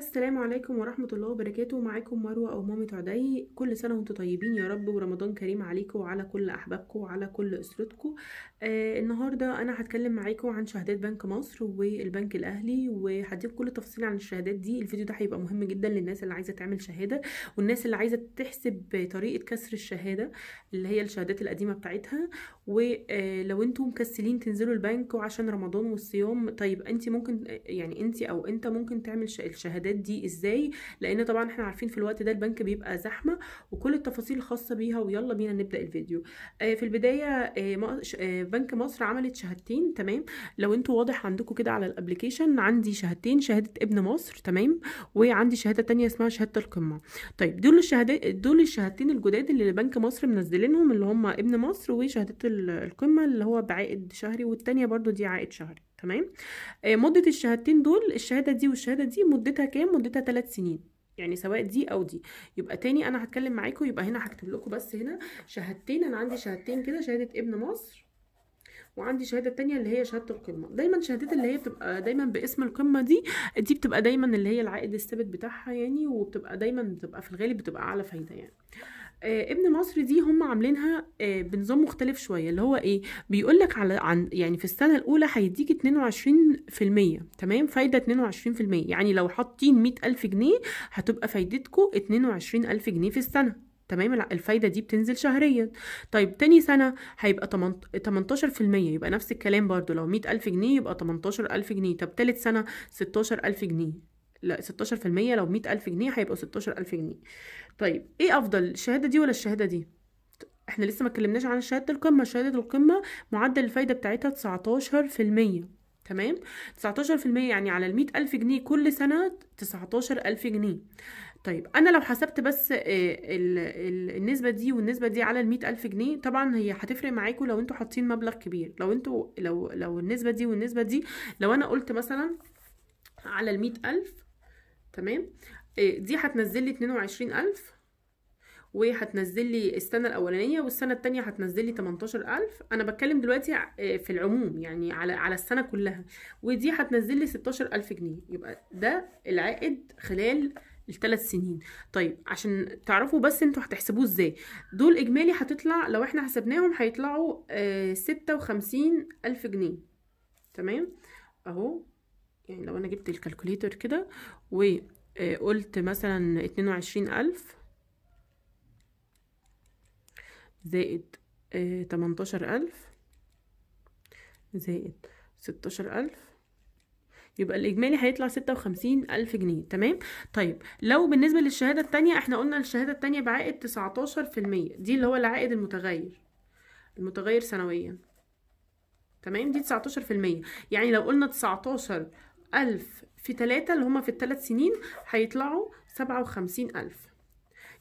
السلام عليكم ورحمة الله وبركاته معاكم مروة أو مامة عدي كل سنة وانتم طيبين يا رب ورمضان كريم عليكم وعلى كل أحبابكم وعلى كل أسرتكم آه النهاردة أنا هتكلم معاكم عن شهادات بنك مصر والبنك الأهلي وهديكم كل تفصيل عن الشهادات دي الفيديو ده هيبقى مهم جدا للناس اللي عايزة تعمل شهادة والناس اللي عايزة تحسب طريقة كسر الشهادة اللي هي الشهادات القديمة بتاعتها ولو آه، انتوا مكسلين تنزلوا البنك وعشان رمضان والصيام طيب انت ممكن آه، يعني انت او انت ممكن تعمل الشهادات دي ازاي لان طبعا احنا عارفين في الوقت ده البنك بيبقى زحمه وكل التفاصيل الخاصه بيها ويلا بينا نبدا الفيديو آه، في البدايه بنك مصر عملت شهادتين تمام لو انتوا واضح عندكم كده على الابلكيشن عندي شهادتين شهاده ابن مصر تمام وعندي شهاده تانية اسمها شهاده القمه طيب دول الشهادات دول الشهادتين الجداد اللي بنك مصر منزلينهم اللي هم ابن مصر وشهاده القمة اللي هو بعائد شهري والتانية برضو دي عائد شهري تمام آه، مدة الشهادتين دول الشهادة دي والشهادة دي مدتها كام مدتها 3 سنين يعني سواء دي او دي يبقى تاني انا هتكلم معاكم يبقى هنا هكتب لكم بس هنا شهادتين انا عندي شهادتين كده شهاده ابن مصر وعندي شهاده تانية اللي هي شهاده القمه دايما شهادات اللي هي بتبقى دايما باسم القمه دي دي بتبقى دايما اللي هي العائد الثابت بتاعها يعني وبتبقى دايما بتبقى في الغالب بتبقى اعلى فايده يعني آه، ابن مصر دي هم عاملينها آه، بنظام مختلف شويه اللي هو ايه بيقول لك على عن يعني في السنه الاولى هيديك 22% تمام فايده 22% يعني لو حاطين 100000 جنيه هتبقى فايدتكم 22000 جنيه في السنه تمام الفايده دي بتنزل شهريا طيب تاني سنه هيبقى 18% يبقى نفس الكلام برضو لو 100000 جنيه يبقى 18000 جنيه طب تالت سنه 16000 جنيه لا 16% لو 100000 جنيه هيبقوا 16000 جنيه طيب ايه افضل الشهاده دي ولا الشهاده دي احنا لسه ما اتكلمناش عن شهاده القمه شهاده القمه معدل الفايده بتاعتها 19% تمام 19% يعني على ال ألف جنيه كل سنة 19000 جنيه طيب أنا لو حسبت بس آه، النسبة دي والنسبة دي على ال ألف جنيه طبعا هي هتفرق معاكم لو انتوا حاطين مبلغ كبير لو انتوا لو لو النسبة دي والنسبة دي لو أنا قلت مثلا على ال ألف تمام آه، دي هتنزل لي 22000 وهتنزل لي السنه الاولانيه والسنه الثانيه هتنزل لي 18000 انا بتكلم دلوقتي آه، في العموم يعني على على السنه كلها ودي هتنزل لي 16000 جنيه يبقى ده العائد خلال الثلاث سنين طيب عشان تعرفوا بس انتوا هتحسبوه ازاي دول اجمالي هتطلع لو احنا حسبناهم هيطلعوا آه، ستة وخمسين الف جنيه تمام اهو يعني لو انا جبت الكالكوليتر كده وقلت آه، مثلا اتنين وعشرين الف زائد آه، تمنتاشر الف زائد ستاشر الف يبقى الاجمالي هيطلع ستة وخمسين الف جنيه تمام طيب لو بالنسبه للشهاده التانية احنا قلنا الشهاده التانية بعائد تسعتاشر في المية دي اللي هو العائد المتغير المتغير سنويا تمام دي 19% يعني لو قلنا 19 ألف في تلاتة اللي هما في التلات سنين هيطلعوا سبعة وخمسين ألف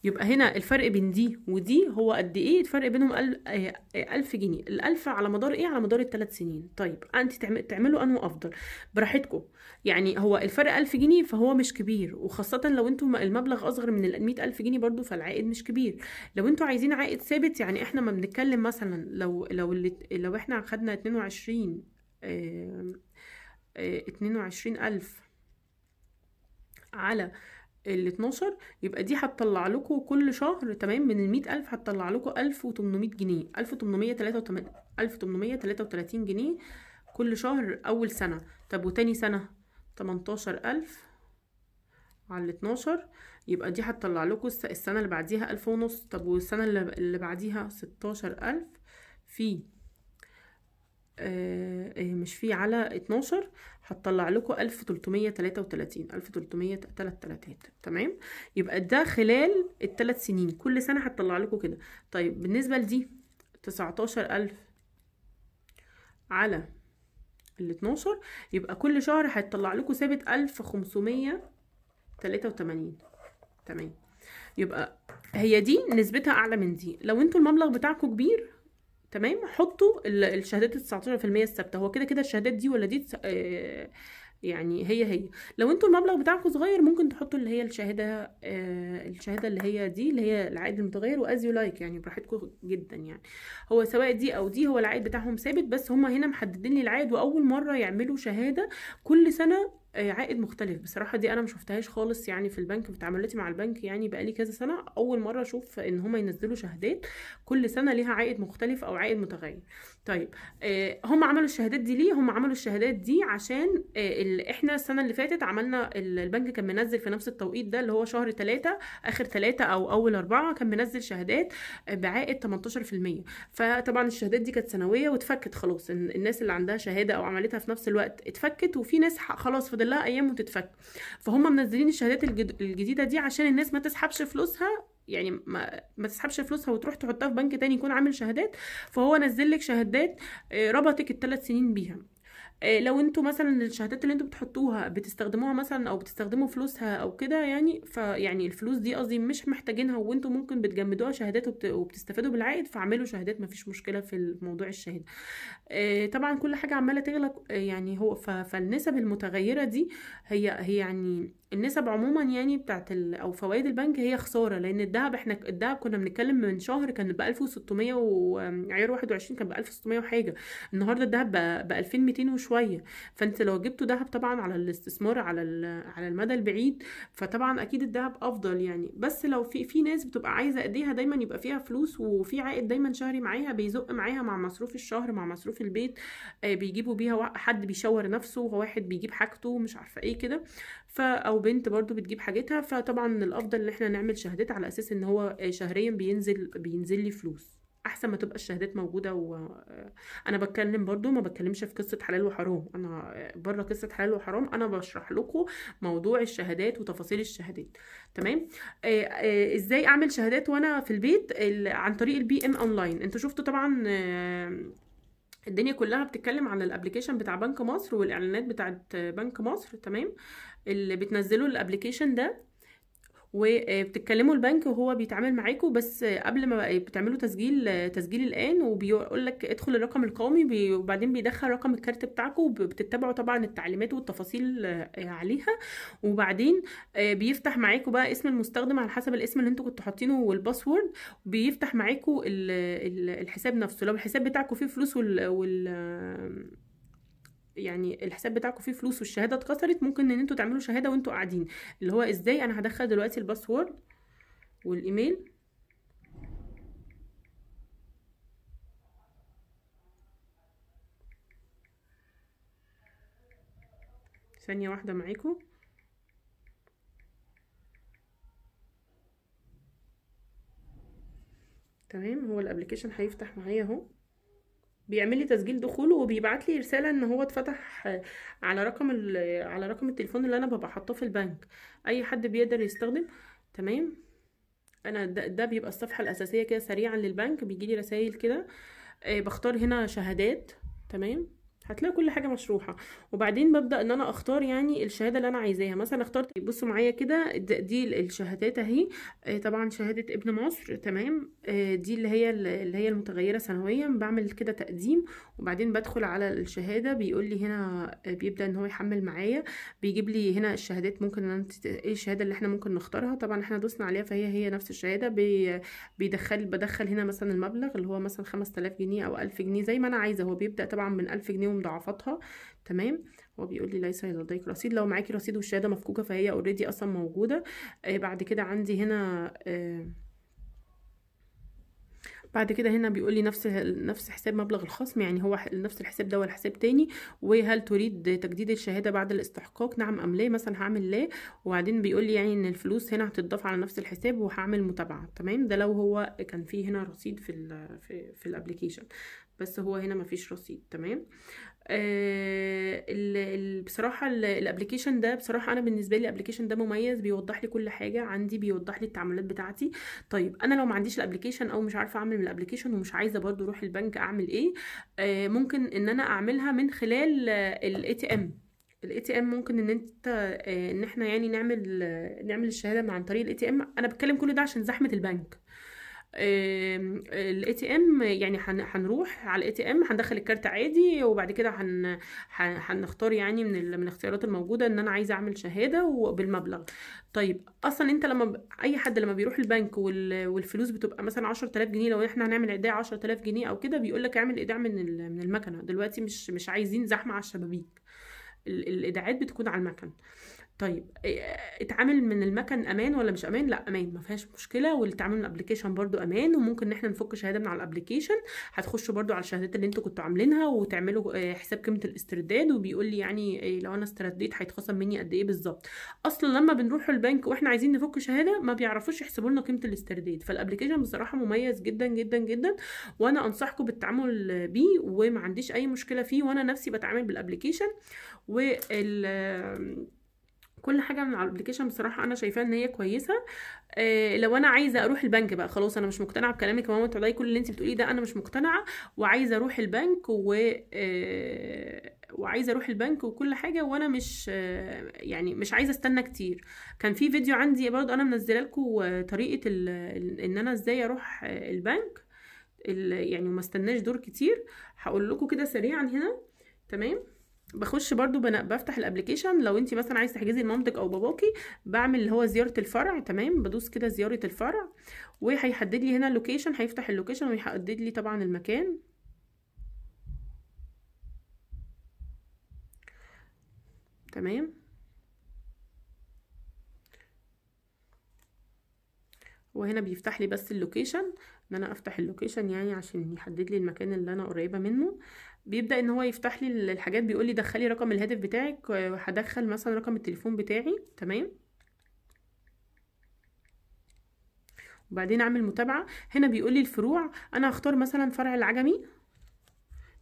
يبقى هنا الفرق بين دي ودي هو قد ايه الفرق بينهم آه، ألف جنيه الألف على مدار ايه على مدار الثلاث سنين طيب انت تعملوا انه افضل براحتكم يعني هو الفرق ألف جنيه فهو مش كبير وخاصة لو انتم المبلغ اصغر من ال ألف جنيه برضو فالعائد مش كبير لو انتم عايزين عائد ثابت يعني احنا ما بنتكلم مثلا لو لو لو احنا خدنا 22 اه آه، اتنين ألف على ال 12 يبقى دي هتطلع لكم كل شهر تمام من ال 100000 هتطلع لكم 1800 جنيه 1883 1833 جنيه كل شهر اول سنه طب وتاني سنه 18000 على ال 12 يبقى دي هتطلع لكم السنه اللي بعديها 1000 ونص طب والسنه اللي بعديها 16000 في آه، آه، مش في على 12 هتطلع لكم 1333 1333 تمام يبقى ده خلال الثلاث سنين كل سنه هتطلع لكم كده طيب بالنسبه لدي 19000 على ال 12 يبقى كل شهر هيطلع لكم ثابت 1583 تمام يبقى هي دي نسبتها اعلى من دي لو انتوا المبلغ بتاعكم كبير تمام حطوا الشهادات ال 19% الثابته هو كده كده الشهادات دي ولا دي آه يعني هي هي لو انتوا المبلغ بتاعكم صغير ممكن تحطوا اللي هي الشهاده آه الشهاده اللي هي دي اللي هي العائد المتغير واز يو لايك يعني براحتكم جدا يعني هو سواء دي او دي هو العائد بتاعهم ثابت بس هما هنا محددين لي العائد واول مره يعملوا شهاده كل سنه آه، عائد مختلف بصراحه دي انا ما شفتهاش خالص يعني في البنك في تعاملاتي مع البنك يعني بقالي كذا سنه اول مره اشوف ان هما ينزلوا شهادات كل سنه ليها عائد مختلف او عائد متغير طيب آه، هم عملوا الشهادات دي ليه هم عملوا الشهادات دي عشان آه، احنا السنه اللي فاتت عملنا البنك كان منزل في نفس التوقيت ده اللي هو شهر ثلاثة اخر ثلاثة او اول أربعة كان منزل شهادات بعائد 18% فطبعا الشهادات دي كانت سنويه واتفكت خلاص الناس اللي عندها شهاده او عملتها في نفس الوقت اتفكت وفي ناس خلاص فضل بالله ايام وتتفك فهم منزلين الشهادات الجديده دي عشان الناس ما تسحبش فلوسها يعني ما, ما تسحبش فلوسها وتروح تحطها في بنك تاني يكون عامل شهادات فهو نزل لك شهادات آه، ربطك الثلاث سنين بيها آه، لو انتوا مثلا الشهادات اللي انتوا بتحطوها بتستخدموها مثلا او بتستخدموا فلوسها او كده يعني فيعني الفلوس دي قصدي مش محتاجينها وانتوا ممكن بتجمدوها شهادات وبتستفادوا بالعائد فاعملوا شهادات مفيش مشكله في موضوع الشهاده آه، طبعا كل حاجه عماله تغلى يعني هو فالنسب المتغيره دي هي هي يعني النسب عموما يعني بتاعت او فوائد البنك هي خساره لان الذهب احنا الذهب كنا بنتكلم من شهر كان ب 1600 وعيار 21 كان ب 1600 وحاجه النهارده الذهب ب 2200 وشويه شويه فانت لو جبتوا ذهب طبعا على الاستثمار على على المدى البعيد فطبعا اكيد الذهب افضل يعني بس لو في في ناس بتبقى عايزه ايديها دايما يبقى فيها فلوس وفي عائد دايما شهري معاها بيزق معاها مع مصروف الشهر مع مصروف البيت آه، بيجيبوا بيها حد بيشور نفسه واحد بيجيب حاجته مش عارفه ايه كده فا او بنت برضو بتجيب حاجتها فطبعا الافضل ان احنا نعمل شهادات على اساس ان هو آه، شهريا بينزل بينزل لي فلوس احسن ما تبقى الشهادات موجوده وانا بتكلم برضو ما بتكلمش في قصه حلال وحرام انا بره قصه حلال وحرام انا بشرح لكم موضوع الشهادات وتفاصيل الشهادات تمام آه، آه، ازاي اعمل شهادات وانا في البيت عن طريق البي ام اونلاين انتوا شفتوا طبعا آه، الدنيا كلها بتتكلم على الابلكيشن بتاع بنك مصر والاعلانات بتاعت بنك مصر تمام اللي بتنزلوا الابلكيشن ده وبتتكلموا البنك وهو بيتعامل معاكوا بس قبل ما بتعملوا تسجيل تسجيل الان وبيقول لك ادخل الرقم القومي وبعدين بيدخل رقم الكارت بتاعكوا وبتتبعوا طبعا التعليمات والتفاصيل آه، عليها وبعدين آه، بيفتح معاكوا بقى اسم المستخدم على حسب الاسم اللي انتوا كنتوا حاطينه والباسورد بيفتح معاكوا الحساب نفسه لو الحساب بتاعكوا فيه فلوس وال, وال يعني الحساب بتاعكم فيه فلوس والشهاده اتكسرت ممكن ان انتوا تعملوا شهاده وانتوا قاعدين اللي هو ازاي انا هدخل دلوقتي الباسورد والايميل ثانيه واحده معاكم تمام هو الابلكيشن هيفتح معايا اهو بيعمل لي تسجيل دخول وبيبعت لي رساله ان هو اتفتح على رقم على رقم التليفون اللي انا ببقى حاطاه في البنك اي حد بيقدر يستخدم تمام انا ده, ده بيبقى الصفحه الاساسيه كده سريعا للبنك بيجي لي رسائل كده آه، بختار هنا شهادات تمام هتلاقي كل حاجه مشروحه وبعدين ببدا ان انا اختار يعني الشهاده اللي انا عايزاها مثلا اخترت بصوا معايا كده دي الشهادات اهي آه، طبعا شهاده ابن مصر تمام آه، دي اللي هي اللي هي المتغيره سنويا بعمل كده تقديم وبعدين بدخل على الشهاده بيقول لي هنا آه، بيبدا ان هو يحمل معايا بيجيب لي هنا الشهادات ممكن ان ايه الشهاده اللي احنا ممكن نختارها طبعا احنا دوسنا عليها فهي هي نفس الشهاده بي بيدخل بدخل هنا مثلا المبلغ اللي هو مثلا 5000 جنيه او 1000 جنيه زي ما انا عايزه هو بيبدا طبعا من 1000 جنيه ومضاعفاتها تمام هو بيقول لي ليس لديك رصيد لو معاكي رصيد والشهاده مفكوكه فهي اوريدي اصلا موجوده آه بعد كده عندي هنا آه بعد كده هنا بيقول لي نفس نفس حساب مبلغ الخصم يعني هو نفس الحساب ده ولا حساب تاني وهل تريد تجديد الشهاده بعد الاستحقاق نعم ام لا مثلا هعمل لا وبعدين بيقول لي يعني ان الفلوس هنا هتتضاف على نفس الحساب وهعمل متابعه تمام ده لو هو كان فيه هنا رصيد في الـ في, في الابلكيشن بس هو هنا مفيش رصيد تمام آه ال ال بصراحه الابلكيشن ده بصراحه انا بالنسبه لي الابلكيشن ده مميز بيوضح لي كل حاجه عندي بيوضح لي التعاملات بتاعتي طيب انا لو ما عنديش الابلكيشن او مش عارفه اعمل من الابلكيشن ومش عايزه برضو اروح البنك اعمل ايه آه ممكن ان انا اعملها من خلال الاي تي ام الاي تي ام ممكن ان انت آه، ان احنا يعني نعمل نعمل الشهاده من عن طريق الاي تي ام انا بتكلم كل ده عشان زحمه البنك الاي تي ام يعني هنروح على الاي تي ام هندخل الكارت عادي وبعد كده هن هنختار يعني من من الاختيارات الموجوده ان انا عايزه اعمل شهاده وبالمبلغ طيب اصلا انت لما اي حد لما بيروح البنك وال... والفلوس بتبقى مثلا 10000 جنيه لو احنا هنعمل ايداع 10000 جنيه او كده بيقول لك اعمل ايداع من ال... من المكنه دلوقتي مش مش عايزين زحمه على الشبابيك الايداعات بتكون على المكنه طيب آه، اتعامل من المكن امان ولا مش امان لا امان ما فيهاش مشكله والتعامل من الابلكيشن برضو امان وممكن ان احنا نفك شهاده من على الابلكيشن هتخشوا برضو على الشهادات اللي انتوا كنتوا عاملينها وتعملوا آه، حساب قيمه الاسترداد وبيقول لي يعني آه، لو انا استرديت هيتخصم مني قد ايه بالظبط اصلا لما بنروح البنك واحنا عايزين نفك شهاده ما بيعرفوش يحسبوا لنا قيمه الاسترداد فالابلكيشن بصراحه مميز جدا جدا جدا وانا انصحكم بالتعامل بيه وما عنديش اي مشكله فيه وانا نفسي بتعامل بالابلكيشن وال كل حاجه من على الابلكيشن بصراحه انا شايفاه ان هي كويسه إيه لو انا عايزه اروح البنك بقى خلاص انا مش مقتنعه بكلامك يا ماما تعالي كل اللي انت بتقوليه ده انا مش مقتنعه وعايزه اروح البنك و آه وعايزه اروح البنك وكل حاجه وانا مش آه، يعني مش عايزه استنى كتير كان في فيديو عندي برضه انا منزله لكم طريقه ان انا ازاي اروح آه، البنك يعني وما استناش دور كتير هقول لكم كده سريعا هنا تمام بخش برضو بفتح الابليكيشن لو انت مثلا عايز تحجزي لمامتك او باباكي بعمل اللي هو زياره الفرع تمام بدوس كده زياره الفرع وهيحدد لي هنا اللوكيشن هيفتح اللوكيشن ويحدد لي طبعا المكان تمام وهنا بيفتح لي بس اللوكيشن ان انا افتح اللوكيشن يعني عشان يحدد لي المكان اللي انا قريبه منه بيبدا ان هو يفتح لي الحاجات بيقول لي دخلي رقم الهاتف بتاعك آه، هدخل مثلا رقم التليفون بتاعي تمام وبعدين اعمل متابعه هنا بيقول لي الفروع انا هختار مثلا فرع العجمي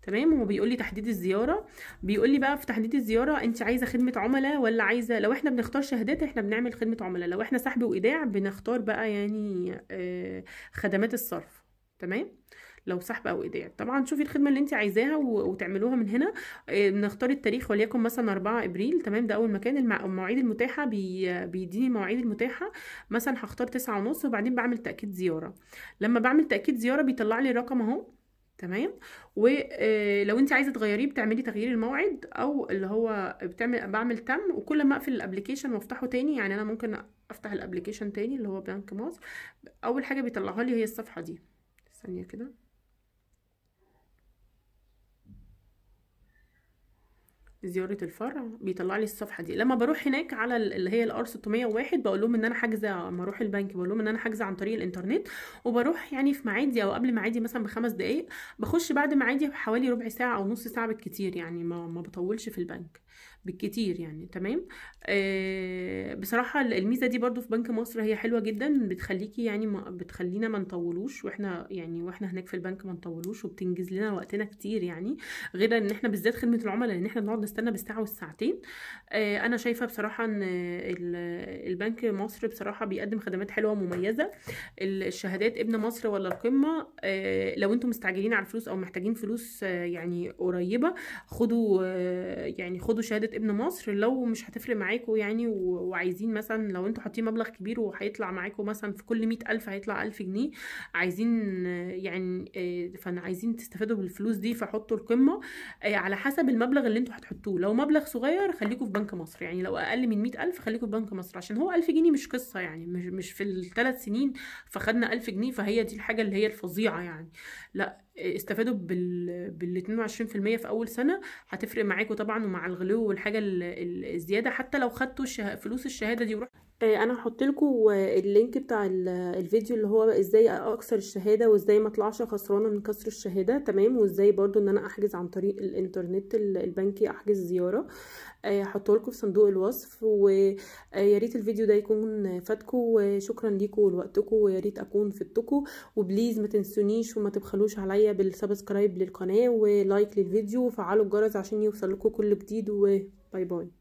تمام هو بيقول لي تحديد الزياره بيقول لي بقى في تحديد الزياره انت عايزه خدمه عملاء ولا عايزه لو احنا بنختار شهادات احنا بنعمل خدمه عملاء لو احنا سحب وايداع بنختار بقى يعني آه، خدمات الصرف تمام لو سحب او ايداع طبعا شوفي الخدمه اللي انت عايزاها وتعملوها من هنا آه، نختار التاريخ وليكن مثلا 4 ابريل تمام ده اول مكان المواعيد المتاحه بيديني المواعيد المتاحه مثلا هختار 9 ونص وبعدين بعمل تاكيد زياره لما بعمل تاكيد زياره بيطلع لي الرقم اهو تمام ولو آه، انت عايزه تغيريه بتعملي تغيير الموعد او اللي هو بتعمل بعمل تم وكل ما اقفل الابلكيشن وافتحه تاني يعني انا ممكن افتح الابلكيشن تاني اللي هو بنك مصر اول حاجه بيطلعها لي هي الصفحه دي ثانيه كده زياره الفرع بيطلع لي الصفحه دي لما بروح هناك على اللي هي الار 601 بقول لهم ان انا حاجزه لما اروح البنك بقول لهم ان انا حاجزه عن طريق الانترنت وبروح يعني في معادي او قبل معادي مثلا بخمس دقائق بخش بعد معادي بحوالي ربع ساعه او نص ساعه بالكتير يعني ما, ما بطولش في البنك بالكتير يعني تمام آه بصراحه الميزه دي برضو في بنك مصر هي حلوه جدا بتخليكي يعني ما بتخلينا ما نطولوش واحنا يعني واحنا هناك في البنك ما نطولوش وبتنجز لنا وقتنا كتير يعني غير ان احنا بالذات خدمه العملاء ان احنا بنقعد نستنى بالساعه والساعتين آه انا شايفه بصراحه ان البنك مصر بصراحه بيقدم خدمات حلوه ومميزه الشهادات ابن مصر ولا القمه آه لو انتم مستعجلين على الفلوس او محتاجين فلوس آه، يعني قريبه خدوا آه، يعني خدوا تاخدوا شهاده ابن مصر لو مش هتفرق معاكم يعني وعايزين مثلا لو انتوا حاطين مبلغ كبير وهيطلع معاكم مثلا في كل مية ألف هيطلع ألف جنيه عايزين يعني آه، فانا عايزين تستفادوا بالفلوس دي فحطوا القمه آه، على حسب المبلغ اللي انتوا هتحطوه لو مبلغ صغير خليكوا في بنك مصر يعني لو اقل من مية ألف خليكوا في بنك مصر عشان هو ألف جنيه مش قصه يعني مش مش في الثلاث سنين فخدنا ألف جنيه فهي دي الحاجه اللي هي الفظيعه يعني لا استفادوا بال 22% في اول سنه هتفرق معاكم طبعا ومع الغلو والحاجه الزياده حتى لو خدتوا فلوس الشهاده دي ورحت آه، انا هحط لكم اللينك بتاع الفيديو اللي هو ازاي اكسر الشهاده وازاي ما اطلعش خسرانه من كسر الشهاده تمام وازاي برضو ان انا احجز عن طريق الانترنت البنكي احجز زياره آه، هحطه لكم في صندوق الوصف ويا آه، ريت الفيديو ده يكون فاتكم وشكرا ليكم ولوقتكم ويا ريت اكون فدتكم وبليز ما تنسونيش وما تبخلوش عليا بالسبسكرايب للقناه ولايك للفيديو وفعلوا الجرس عشان يوصل لكم كل جديد وباي باي